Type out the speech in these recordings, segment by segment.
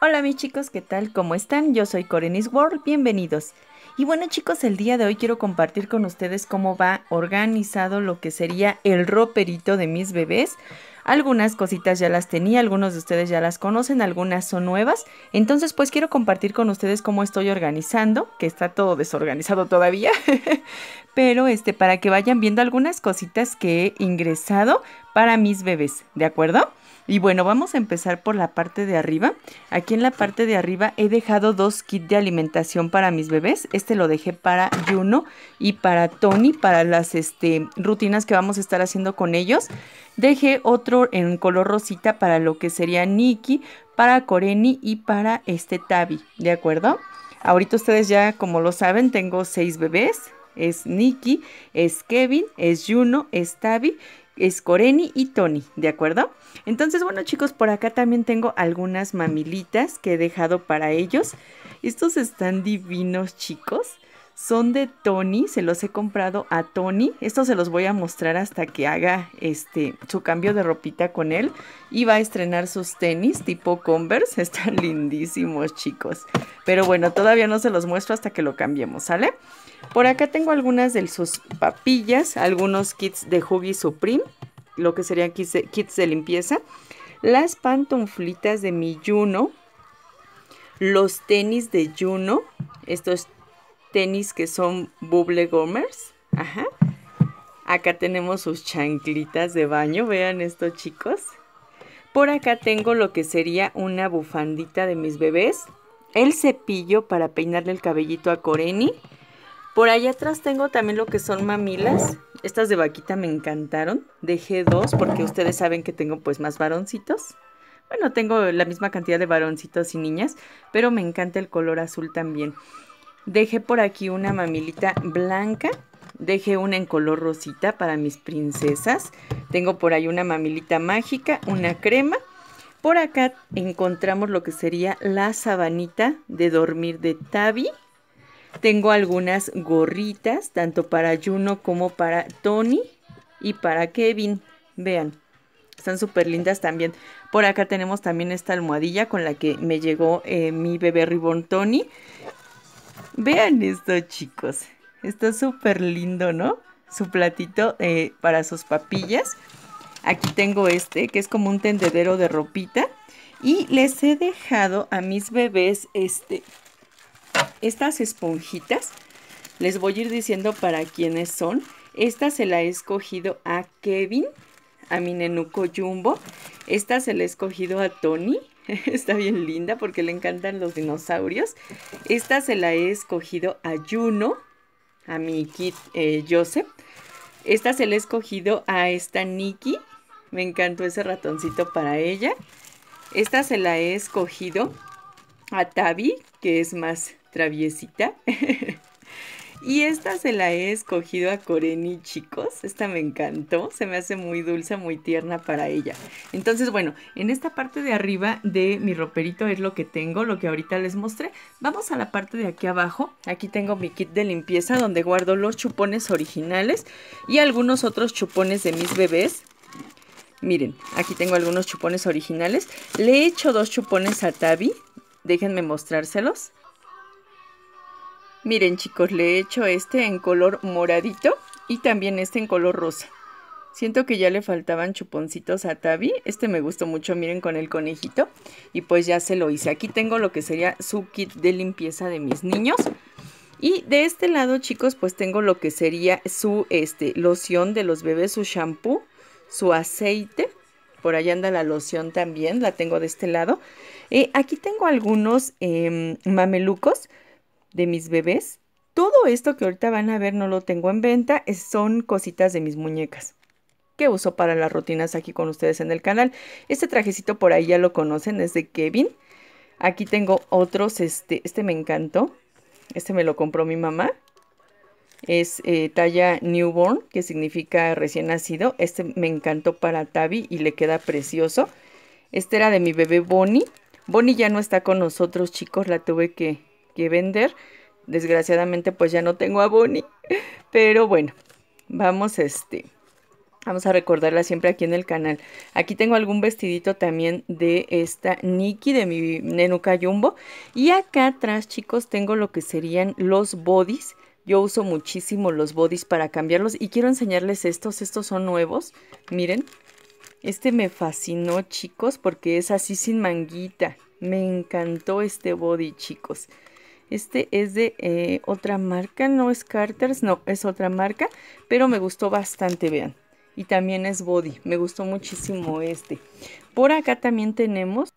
Hola mis chicos, ¿qué tal? ¿Cómo están? Yo soy Corenis World, bienvenidos. Y bueno chicos, el día de hoy quiero compartir con ustedes cómo va organizado lo que sería el roperito de mis bebés. Algunas cositas ya las tenía, algunos de ustedes ya las conocen, algunas son nuevas. Entonces pues quiero compartir con ustedes cómo estoy organizando, que está todo desorganizado todavía. Pero este, para que vayan viendo algunas cositas que he ingresado para mis bebés, ¿de acuerdo? Y bueno, vamos a empezar por la parte de arriba. Aquí en la parte de arriba he dejado dos kits de alimentación para mis bebés. Este lo dejé para Juno y para Tony, para las este, rutinas que vamos a estar haciendo con ellos. Dejé otro en color rosita para lo que sería Nikki, para Coreni y para este Tabi, ¿de acuerdo? Ahorita ustedes ya, como lo saben, tengo seis bebés. Es Nikki, es Kevin, es Juno, es Tabi es Coreni y Tony, ¿de acuerdo? Entonces, bueno chicos, por acá también tengo algunas mamilitas que he dejado para ellos. Estos están divinos chicos. Son de Tony, se los he comprado a Tony. esto se los voy a mostrar hasta que haga este su cambio de ropita con él. Y va a estrenar sus tenis tipo Converse. Están lindísimos, chicos. Pero bueno, todavía no se los muestro hasta que lo cambiemos, ¿sale? Por acá tengo algunas de sus papillas, algunos kits de Huggy Supreme, lo que serían kits de, limpieza. Las pantuflitas de mi Juno, los tenis de Juno, estos tenis que son buble gomers. Ajá. Acá tenemos sus chanclitas de baño, vean esto chicos. Por acá tengo lo que sería una bufandita de mis bebés. El cepillo para peinarle el cabellito a Coreni. Por allá atrás tengo también lo que son mamilas. Estas de vaquita me encantaron. Dejé dos porque ustedes saben que tengo pues más varoncitos. Bueno, tengo la misma cantidad de varoncitos y niñas, pero me encanta el color azul también. Dejé por aquí una mamilita blanca. Dejé una en color rosita para mis princesas. Tengo por ahí una mamilita mágica, una crema. Por acá encontramos lo que sería la sabanita de dormir de Tabi. Tengo algunas gorritas, tanto para Juno como para Tony y para Kevin. Vean, están súper lindas también. Por acá tenemos también esta almohadilla con la que me llegó eh, mi bebé ribón Tony. Vean esto, chicos. Está súper lindo, ¿no? Su platito eh, para sus papillas. Aquí tengo este, que es como un tendedero de ropita. Y les he dejado a mis bebés este, estas esponjitas. Les voy a ir diciendo para quiénes son. Esta se la he escogido a Kevin, a mi nenuco Jumbo. Esta se la he escogido a Tony, está bien linda porque le encantan los dinosaurios. Esta se la he escogido a Juno, a mi kit eh, Joseph. Esta se la he escogido a esta Nikki. Me encantó ese ratoncito para ella. Esta se la he escogido a Tabi, que es más traviesita. Y esta se la he escogido a Coreni, chicos. Esta me encantó. Se me hace muy dulce, muy tierna para ella. Entonces, bueno, en esta parte de arriba de mi roperito es lo que tengo, lo que ahorita les mostré. Vamos a la parte de aquí abajo. Aquí tengo mi kit de limpieza donde guardo los chupones originales y algunos otros chupones de mis bebés. Miren, aquí tengo algunos chupones originales. Le he hecho dos chupones a Tabi. Déjenme mostrárselos. Miren chicos, le he hecho este en color moradito y también este en color rosa. Siento que ya le faltaban chuponcitos a Tabi. Este me gustó mucho, miren, con el conejito. Y pues ya se lo hice. Aquí tengo lo que sería su kit de limpieza de mis niños. Y de este lado, chicos, pues tengo lo que sería su este, loción de los bebés, su shampoo, su aceite. Por allá anda la loción también, la tengo de este lado. y eh, aquí tengo algunos em, mamelucos de mis bebés. Todo esto que ahorita van a ver no lo tengo en venta, son cositas de mis muñecas que uso para las rutinas aquí con ustedes en el canal. Este trajecito por ahí ya lo conocen, es de Kevin. Aquí tengo otros, este, este me encantó, este me lo compró mi mamá. Es eh, talla newborn, que significa recién nacido. Este me encantó para Tabi y le queda precioso. Este era de mi bebé Bonnie. Bonnie ya no está con nosotros, chicos. La tuve que, vender. Desgraciadamente pues ya no tengo a Bonnie, pero bueno, vamos este vamos a recordarla siempre aquí en el canal. Aquí tengo algún vestidito también de esta Nikki, de mi Nenu Jumbo. Y acá atrás, chicos, tengo lo que serían los bodies. Yo uso muchísimo los bodies para cambiarlos y quiero enseñarles estos. Estos son nuevos, miren. Este me fascinó, chicos, porque es así sin manguita. Me encantó este body, chicos. Este es de eh, otra marca, no es Carters, no, es otra marca, pero me gustó bastante, vean. Y también es body, me gustó muchísimo este. Por acá también tenemos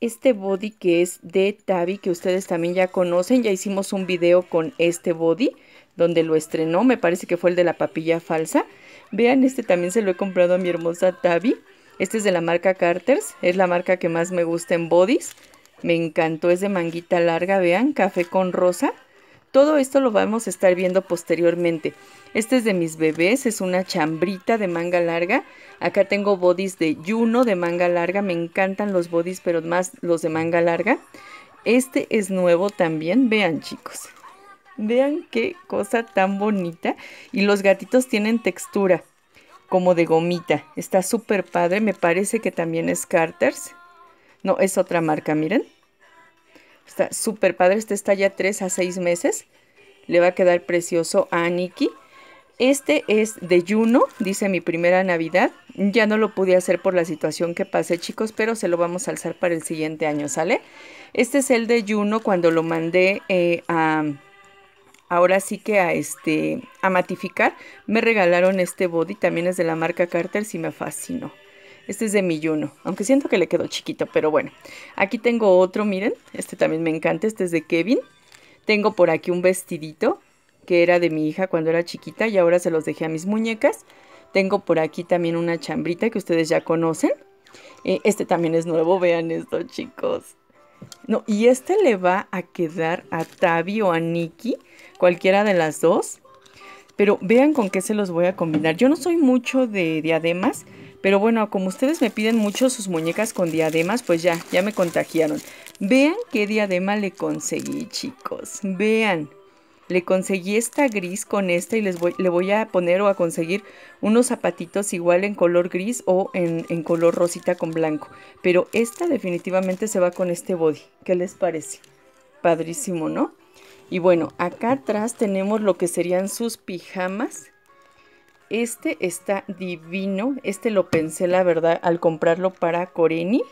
este body que es de Tabi, que ustedes también ya conocen. Ya hicimos un video con este body, donde lo estrenó, me parece que fue el de la papilla falsa. Vean, este también se lo he comprado a mi hermosa Tabi. Este es de la marca Carters, es la marca que más me gusta en bodies. Me encantó, es de manguita larga, vean, café con rosa. Todo esto lo vamos a estar viendo posteriormente. Este es de mis bebés, es una chambrita de manga larga. Acá tengo bodys de Juno de manga larga, me encantan los bodys, pero más los de manga larga. Este es nuevo también, vean chicos. Vean qué cosa tan bonita. Y los gatitos tienen textura, como de gomita. Está súper padre, me parece que también es Carters. No, es otra marca, miren. Está súper padre, este está ya 3 a 6 meses. Le va a quedar precioso a Nikki. Este es de Juno, dice mi primera Navidad. Ya no lo pude hacer por la situación que pasé, chicos, pero se lo vamos a alzar para el siguiente año, ¿sale? Este es el de Juno cuando lo mandé eh, a... Ahora sí que a este a matificar me regalaron este body, también es de la marca Carter, y me fascinó. Este es de Miyuno, aunque siento que le quedó chiquito, pero bueno. Aquí tengo otro, miren, este también me encanta, este es de Kevin. Tengo por aquí un vestidito que era de mi hija cuando era chiquita y ahora se los dejé a mis muñecas. Tengo por aquí también una chambrita que ustedes ya conocen. Eh, este también es nuevo, vean esto chicos. No, y este le va a quedar a Tavi o a Nikki, cualquiera de las dos. Pero vean con qué se los voy a combinar. Yo no soy mucho de diademas, pero bueno, como ustedes me piden mucho sus muñecas con diademas, pues ya, ya me contagiaron. Vean qué diadema le conseguí, chicos. Vean. Le conseguí esta gris con esta y les le voy a poner o a conseguir unos zapatitos igual en color gris o en, en color rosita con blanco. Pero esta definitivamente se va con este body. ¿Qué les parece? Padrísimo, ¿no? Y bueno, acá atrás tenemos lo que serían sus pijamas este está divino. Este lo pensé, la verdad, al comprarlo para Coreni.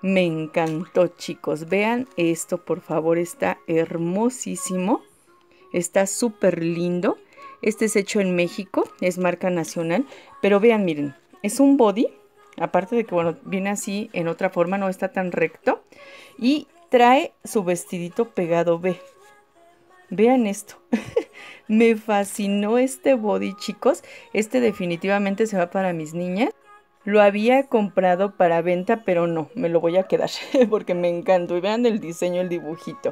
Me encantó, chicos. Vean esto, por favor. Está hermosísimo. Está súper lindo. Este es hecho en México. Es marca nacional. Pero vean, miren. Es un body. Aparte de que, bueno, viene así en otra forma. No está tan recto. Y trae su vestidito pegado, ve. Vean esto. Me fascinó este body, chicos. Este definitivamente se va para mis niñas. Lo había comprado para venta, pero no, me lo voy a quedar porque me encantó. Y vean el diseño, el dibujito.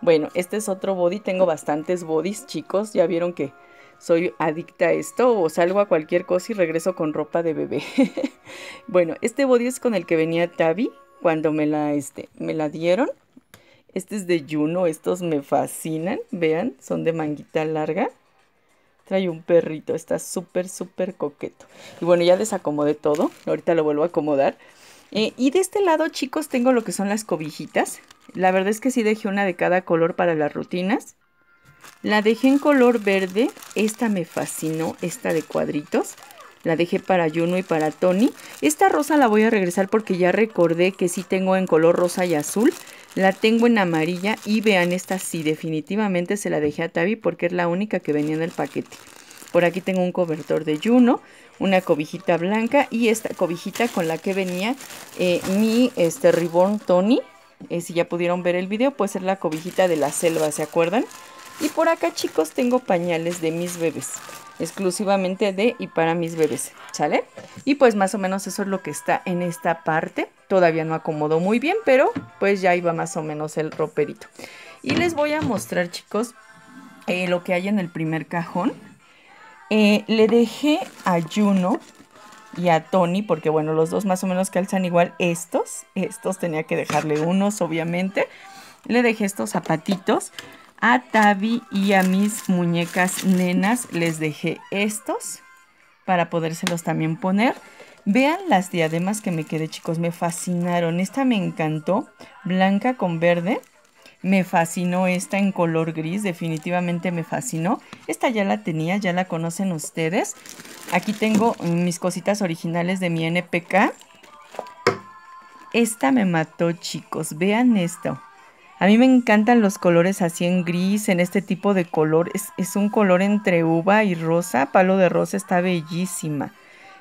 Bueno, este es otro body. Tengo bastantes bodies, chicos. Ya vieron que soy adicta a esto o salgo a cualquier cosa y regreso con ropa de bebé. bueno, este body es con el que venía Tabi cuando me la, este, me la dieron. Este es de Juno, estos me fascinan, vean, son de manguita larga. Trae un perrito, está súper, súper coqueto. Y bueno, ya desacomodé todo, ahorita lo vuelvo a acomodar. Eh, y de este lado, chicos, tengo lo que son las cobijitas. La verdad es que sí dejé una de cada color para las rutinas. La dejé en color verde, esta me fascinó, esta de cuadritos la dejé para Juno y para Tony. Esta rosa la voy a regresar porque ya recordé que sí tengo en color rosa y azul. La tengo en amarilla y vean esta sí, definitivamente se la dejé a Tavi porque es la única que venía en el paquete. Por aquí tengo un cobertor de Juno, una cobijita blanca y esta cobijita con la que venía eh, mi este, Reborn Tony. Eh, si ya pudieron ver el video, pues es la cobijita de la selva, ¿se acuerdan? Y por acá chicos tengo pañales de mis bebés, exclusivamente de y para mis bebés, ¿sale? Y pues más o menos eso es lo que está en esta parte. Todavía no acomodó muy bien, pero pues ya iba más o menos el roperito. Y les voy a mostrar chicos eh, lo que hay en el primer cajón. Eh, le dejé a Juno y a Tony, porque bueno, los dos más o menos calzan igual estos. Estos tenía que dejarle unos, obviamente. Le dejé estos zapatitos a Tabi y a mis muñecas nenas les dejé estos para podérselos también poner. Vean las diademas que me quedé, chicos, me fascinaron. Esta me encantó, blanca con verde. Me fascinó esta en color gris, definitivamente me fascinó. Esta ya la tenía, ya la conocen ustedes. Aquí tengo mis cositas originales de mi NPK. Esta me mató, chicos, vean esto. A mí me encantan los colores así en gris, en este tipo de color. Es, un color entre uva y rosa. Palo de rosa está bellísima.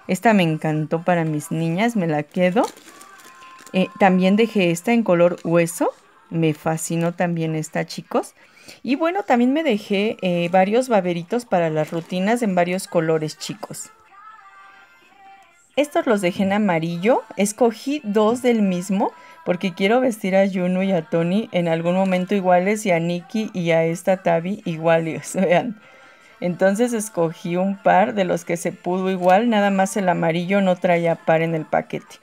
Esta me encantó para mis niñas, me la quedo. Eh, también dejé esta en color hueso. Me fascinó también esta, chicos. Y bueno, también me dejé eh, varios baberitos para las rutinas en varios colores, chicos. Estos los dejé en amarillo. Escogí dos del mismo porque quiero vestir a Juno y a Tony en algún momento iguales y a Nikki y a esta Tabi iguales, vean. Entonces escogí un par de los que se pudo igual, nada más el amarillo no traía par en el paquete.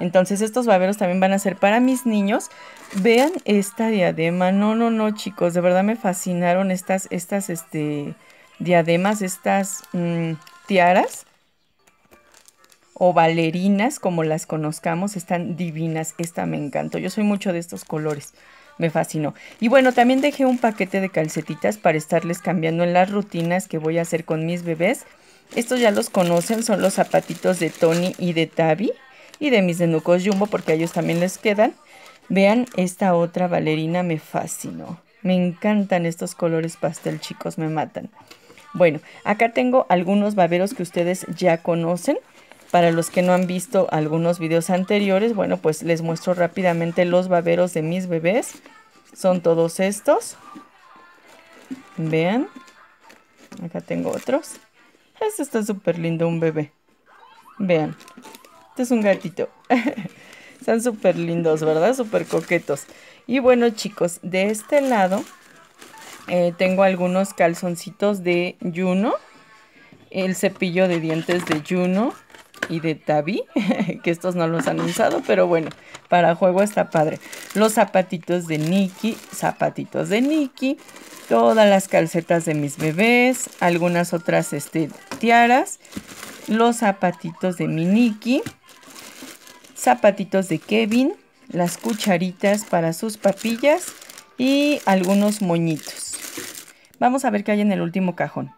Entonces estos baberos también van a ser para mis niños. Vean esta diadema, no, no, no chicos, de verdad me fascinaron estas, estas, este, diademas, estas mm, tiaras o valerinas, como las conozcamos, están divinas. Esta me encantó. Yo soy mucho de estos colores. Me fascinó. Y bueno, también dejé un paquete de calcetitas para estarles cambiando en las rutinas que voy a hacer con mis bebés. Estos ya los conocen, son los zapatitos de Tony y de Tabi y de mis denucos Jumbo porque a ellos también les quedan. Vean, esta otra valerina me fascinó. Me encantan estos colores pastel, chicos, me matan. Bueno, acá tengo algunos baberos que ustedes ya conocen. Para los que no han visto algunos videos anteriores, bueno, pues les muestro rápidamente los baberos de mis bebés. Son todos estos. Vean. Acá tengo otros. Este está súper lindo, un bebé. Vean. Este es un gatito. Están súper lindos, ¿verdad? Súper coquetos. Y bueno, chicos, de este lado eh, tengo algunos calzoncitos de Juno. El cepillo de dientes de Juno y de Tabi, que estos no los han usado, pero bueno, para juego está padre. Los zapatitos de Nikki, zapatitos de Nikki, todas las calcetas de mis bebés, algunas otras este, tiaras, los zapatitos de mi Nikki, zapatitos de Kevin, las cucharitas para sus papillas y algunos moñitos. Vamos a ver qué hay en el último cajón.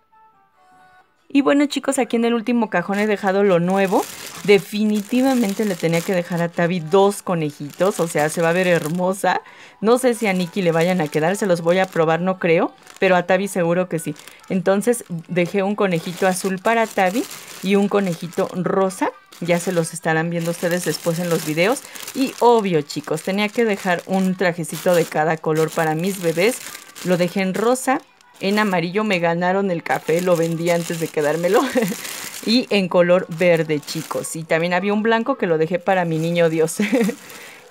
Y bueno chicos, aquí en el último cajón he dejado lo nuevo. Definitivamente le tenía que dejar a Tabi dos conejitos, o sea, se va a ver hermosa. No sé si a Nikki le vayan a quedar, se los voy a probar, no creo, pero a Tabi seguro que sí. Entonces dejé un conejito azul para Tabi y un conejito rosa. Ya se los estarán viendo ustedes después en los videos. Y obvio chicos, tenía que dejar un trajecito de cada color para mis bebés. Lo dejé en rosa, en amarillo me ganaron el café, lo vendí antes de quedármelo. y en color verde, chicos. Y también había un blanco que lo dejé para mi niño Dios.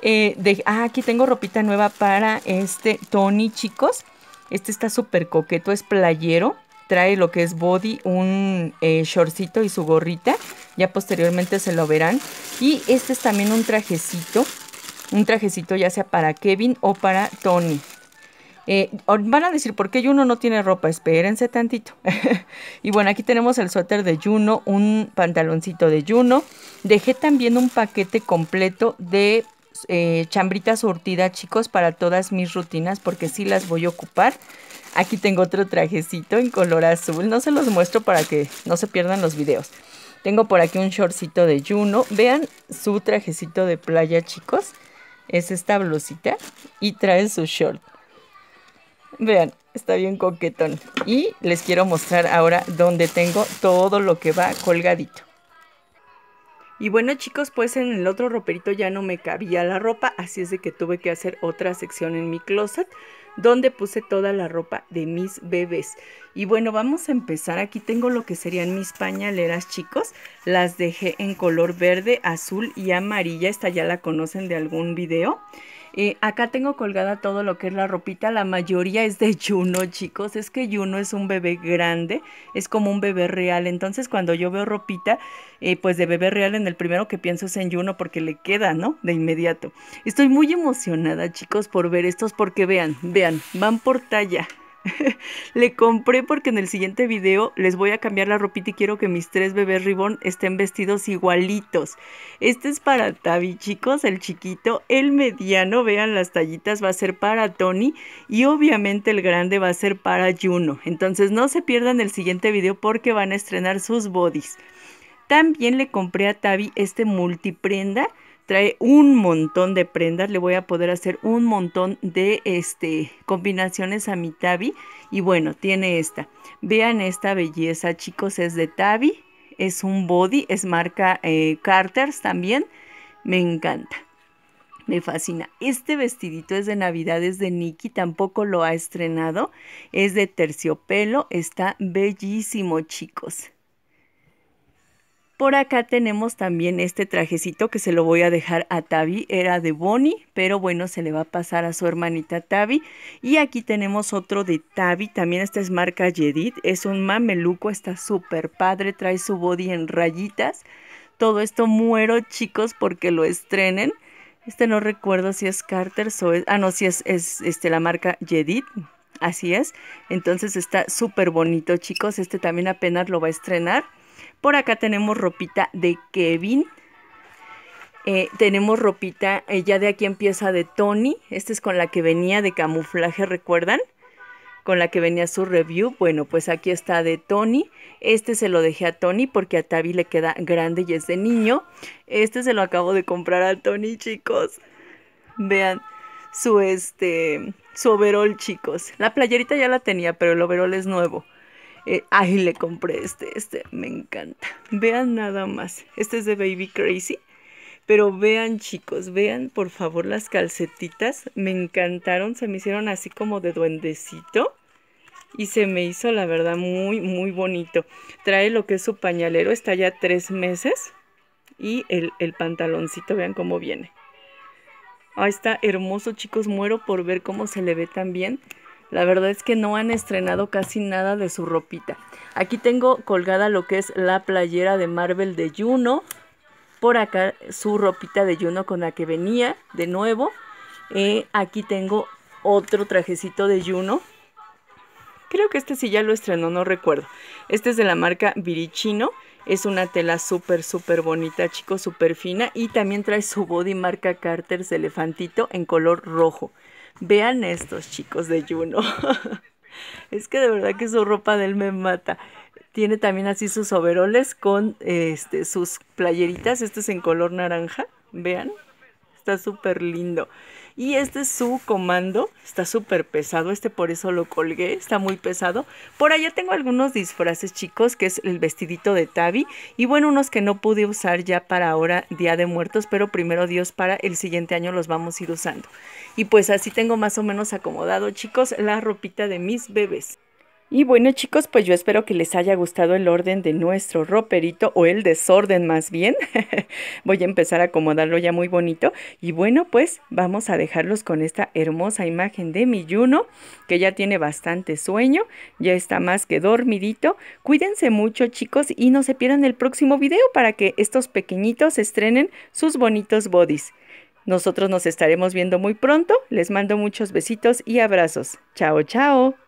Eh, ah, aquí tengo ropita nueva para este Tony, chicos. Este está súper coqueto, es playero. Trae lo que es body, un eh, shortcito y su gorrita. Ya posteriormente se lo verán. Y este es también un trajecito. Un trajecito ya sea para Kevin o para Tony. Eh, van a decir, ¿por qué Juno no tiene ropa? Espérense tantito. y bueno, aquí tenemos el suéter de Juno, un pantaloncito de Juno. Dejé también un paquete completo de eh, chambritas chambrita surtida, chicos, para todas mis rutinas, porque sí las voy a ocupar. Aquí tengo otro trajecito en color azul. No se los muestro para que no se pierdan los videos. Tengo por aquí un shortcito de Juno. Vean su trajecito de playa, chicos. Es esta blusita y trae su short. Vean, está bien coquetón. Y les quiero mostrar ahora donde tengo todo lo que va colgadito. Y bueno chicos, pues en el otro roperito ya no me cabía la ropa, así es de que tuve que hacer otra sección en mi closet donde puse toda la ropa de mis bebés. Y bueno, vamos a empezar. Aquí tengo lo que serían mis pañaleras, chicos. Las dejé en color verde, azul y amarilla. Esta ya la conocen de algún video. Eh, acá tengo colgada todo lo que es la ropita, la mayoría es de Juno, chicos. Es que Juno es un bebé grande, es como un bebé real. Entonces cuando yo veo ropita, eh, pues de bebé real, en el primero que pienso es en Juno porque le queda, ¿no? De inmediato. Estoy muy emocionada, chicos, por ver estos porque vean, vean, van por talla. Le compré porque en el siguiente video les voy a cambiar la ropita y quiero que mis tres bebés ribón estén vestidos igualitos. Este es para Tavi, chicos, el chiquito. El mediano, vean las tallitas, va a ser para Tony. Y obviamente el grande va a ser para Juno. Entonces no se pierdan el siguiente video porque van a estrenar sus bodies. También le compré a Tavi este multiprenda trae un montón de prendas, le voy a poder hacer un montón de este, combinaciones a mi Tabi y bueno, tiene esta. Vean esta belleza chicos, es de Tabi, es un body, es marca eh, Carters también, me encanta. Me fascina. Este vestidito es de Navidad, es de Nikki, tampoco lo ha estrenado. Es de terciopelo, está bellísimo, chicos. Por acá tenemos también este trajecito que se lo voy a dejar a Tavi, era de Bonnie, pero bueno, se le va a pasar a su hermanita Tavi. Y aquí tenemos otro de Tavi, también esta es marca Jedid, es un mameluco, está súper padre, trae su body en rayitas. Todo esto muero chicos porque lo estrenen. Este no recuerdo si es Carter o es, ah no, si es, es este, la marca Jedid, así es. Entonces está súper bonito chicos, este también apenas lo va a estrenar. Por acá tenemos ropita de Kevin. Eh, tenemos ropita, eh, ya de aquí empieza de Tony. este es con la que venía de camuflaje, ¿recuerdan? Con la que venía su review. Bueno, pues aquí está de Tony. Este se lo dejé a Tony porque a Tavi le queda grande y es de niño. Este se lo acabo de comprar a Tony, chicos. Vean su este su overol, chicos. La playerita ya la tenía, pero el overol es nuevo. Eh, ay, le compré este, este me encanta. Vean nada más. Este es de Baby Crazy. Pero vean chicos, vean por favor las calcetitas. Me encantaron, se me hicieron así como de duendecito. Y se me hizo la verdad muy, muy bonito. Trae lo que es su pañalero, está ya tres meses. Y el, el pantaloncito, vean cómo viene. Ahí está hermoso chicos, muero por ver cómo se le ve también. La verdad es que no han estrenado casi nada de su ropita. Aquí tengo colgada lo que es la playera de Marvel de Juno. Por acá su ropita de Juno con la que venía de nuevo. Eh, aquí tengo otro trajecito de Juno. Creo que este sí ya lo estrenó, no recuerdo. Este es de la marca Virichino. Es una tela súper, súper bonita, chicos, súper fina. Y también trae su body marca Carter's Elefantito en color rojo. Vean estos chicos de Juno. es que de verdad que su ropa de él me mata. Tiene también así sus overoles con este, sus playeritas. estos es en color naranja. Vean. Está súper lindo. Y este es su comando, está súper pesado, este por eso lo colgué, está muy pesado. Por allá tengo algunos disfraces chicos, que es el vestidito de Tabi y bueno, unos que no pude usar ya para ahora Día de Muertos, pero primero Dios para el siguiente año los vamos a ir usando. Y pues así tengo más o menos acomodado chicos la ropita de mis bebés. Y bueno chicos, pues yo espero que les haya gustado el orden de nuestro roperito o el desorden más bien. Voy a empezar a acomodarlo ya muy bonito. Y bueno, pues vamos a dejarlos con esta hermosa imagen de mi Juno, que ya tiene bastante sueño, ya está más que dormidito. Cuídense mucho chicos y no se pierdan el próximo video para que estos pequeñitos estrenen sus bonitos bodies. Nosotros nos estaremos viendo muy pronto. Les mando muchos besitos y abrazos. Chao, chao.